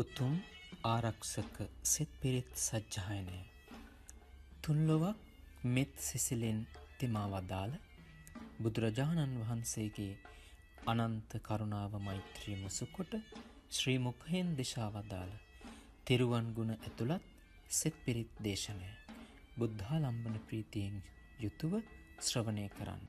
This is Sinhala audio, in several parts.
උතුම් ආරක්ෂක සෙත් පිරිත් සජ්්‍යායනය තුන්ලොවක් මෙත් සිසිලෙන් තෙමා වදාළ බුදුරජාණන් වහන්සේගේ අනන්ත කරුණාව මෛත්‍රී මුසුකොට ශ්‍රීමුකහෙන් දෙශාවදාළ තිරුවන් ගුණ ඇතුළත් සෙත් පිරිත් දේශනය බුද්ධාලම්බන ප්‍රීතියෙන් යුතුව ශ්‍රවණය කරන්න.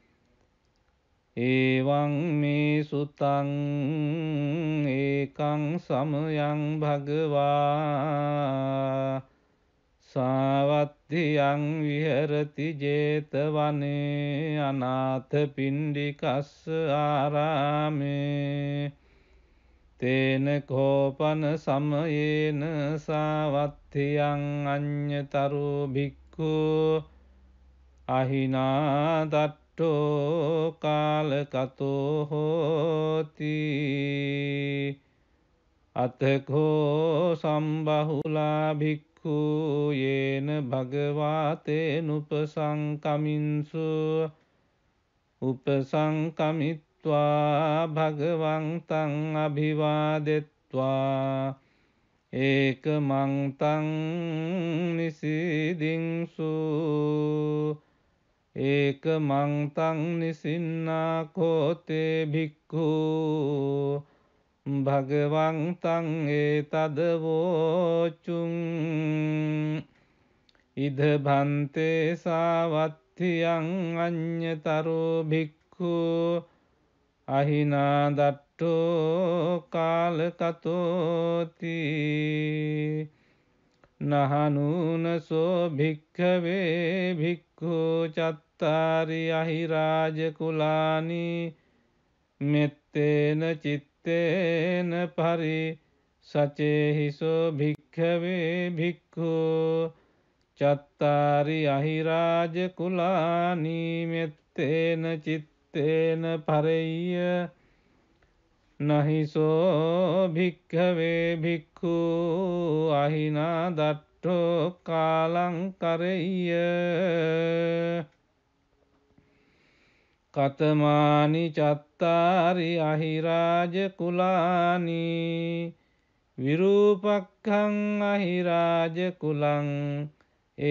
ඒවං මේ සුතං ඒකං සමයං භගවා සාවත්තියං විහරති ජේතවනේ අනාථ පින්ඩිකස්ස ආරාමේ තේන කෝපන සමයේන සාවත්තියං අඤ්‍යතරු භික්ඛු අහිනාදත් අට්ටෝ කාලකතෝ හෝති අතකෝ සම්බහුලා භික්ඛු යේන භගවාතේ නුපසංකමින්සු උපසංකමිත්වා භගවන්තං අභිවාදෙත්වා ඒක මංතං නිසිදිංසු ඒක මංතං නිසින්නා කෝතේ භික්ඛු භගවන්තං ඒ තදවෝචුං ඉද භන්තේ සාවත්තියං අඤ්‍යතරෝ භික්ඛු අහිනා දට්ටෝ කාලකතෝති නහනුනසෝ භික්කවේ භික්කු චත්තාරි අහිරාජකුලානී මෙත්තේන චිත්තේන පරි සචේහිසෝ භික්කවේ භික්කු චත්තාරි අහිරාජකුලානී මෙත්තේන චිත්තේන පරෙය නහිසෝ භික්කවේ භික්කු අහිනා දට්ටෝ කාලංකරෙය කතමානි චත්තාරි අහිරාජ කුලානී විරූපක්කං අහිරාජ කුලං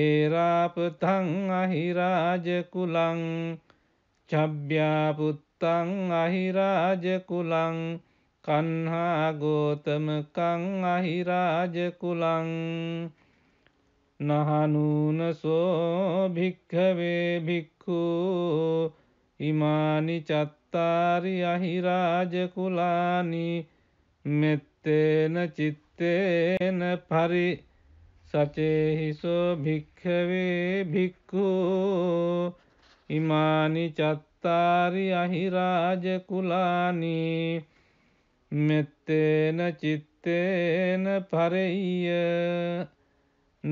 ඒරාපතං අහිරාජ කුලං චබ්‍යාපුත් තං අහිරාජ කුලං කන්හා ගෝතමකං අහිරාජ කුලං නහනූන සෝ භික්ඛවේ භික්ඛු ඉමානි චත්තාරි අහිරාජ කුලානි මෙත්තේන චිත්තේන පරි සචේහිසෝ භික්ඛවේ භික්ඛු ඉමානි චත්තාරි අහිරාජ කුලානි මෙත්තේන චිත්තේන පරෙය්‍ය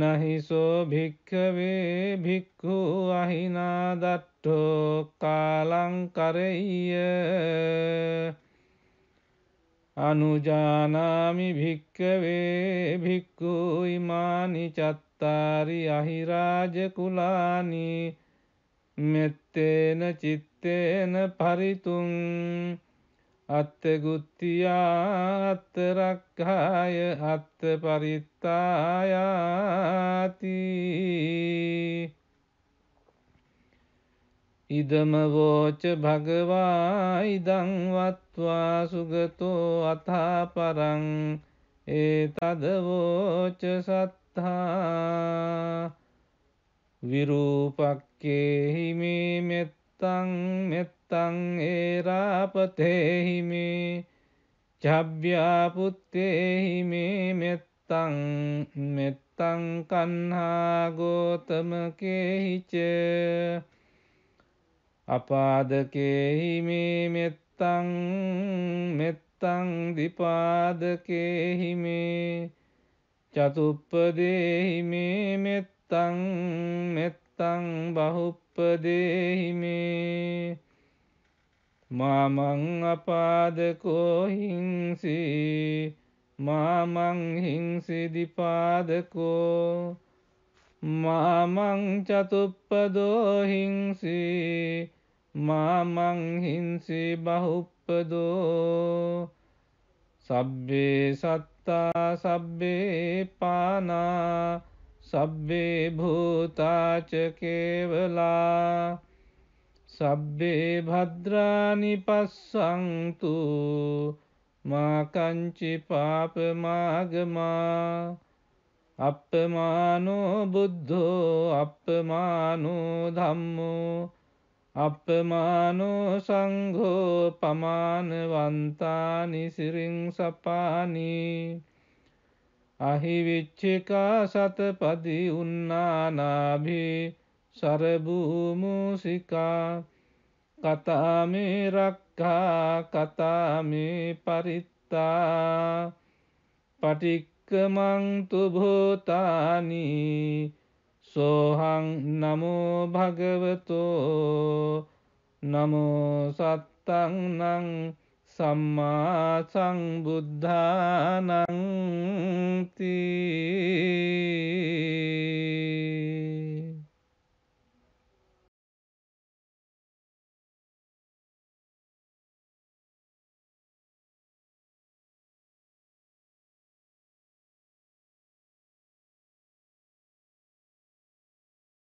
නහිසෝ භික්කවේ භික්ඛු අහිනා දට්ඨෝ කාලං කරෙය්‍ය අනුජානාමි භික්කවේ භික්ඛු ඉමානි චත්තාරි අහිරාජ කුලානි මෙත්තේන චිත්තේන පරිතුන් අත්තගුත්තියා අත්තරක්කාය අත්ත පරිත්තායාති ඉදම වෝච භගවා ඉදං වත්වා සුගතෝ අථාපරං ඒ තදවෝච සත්තා විරූපක්කෙහිමේ මෙත්තං මෙත්තං ඒරාපතෙහිමේ ජබ්‍යාපුත්තෙහිමේ මෙත්තං මෙත්තං කන්හාගෝතමකෙහිච අපාදකෙහිමේ මෙත්තං මෙත්තං දිපාදකෙහිමේ චතුප්පදෙහිමේ මෙත්තං මෙත්තං මෙත්තං බහුප්පදේහිමේ මාමං අපාදකෝ හිංසී මාමං හිංසිදිපාදකෝ මාමං චතුප්පදෝ හිංසී මාමං හිංසී බහුප්පදෝ සබ්බේ සත්තා සබ්බේ පානා සබ්බේ භූතාච කේවලා සබ්බේ භද්‍රානි පස්සන්තු මා කංචි පාප මාගමා අප්පමානෝ බුද්ධෝ අප්පමානෝ ධම්මෝ අප්පමානෝ සංඝෝ පමාන වන්තානි සිරින් සපානී අහිවිච්චිකා සතපති උන්නානාභී සරභූමූසිකා කතාමේ රක්කා කතාමේ පරිත්තා පටික්කමංතු භූතානී සෝහං නමෝ භගවතෝ නමෝ සත්තන්නං සම්මා සංබුද්ධානන්ති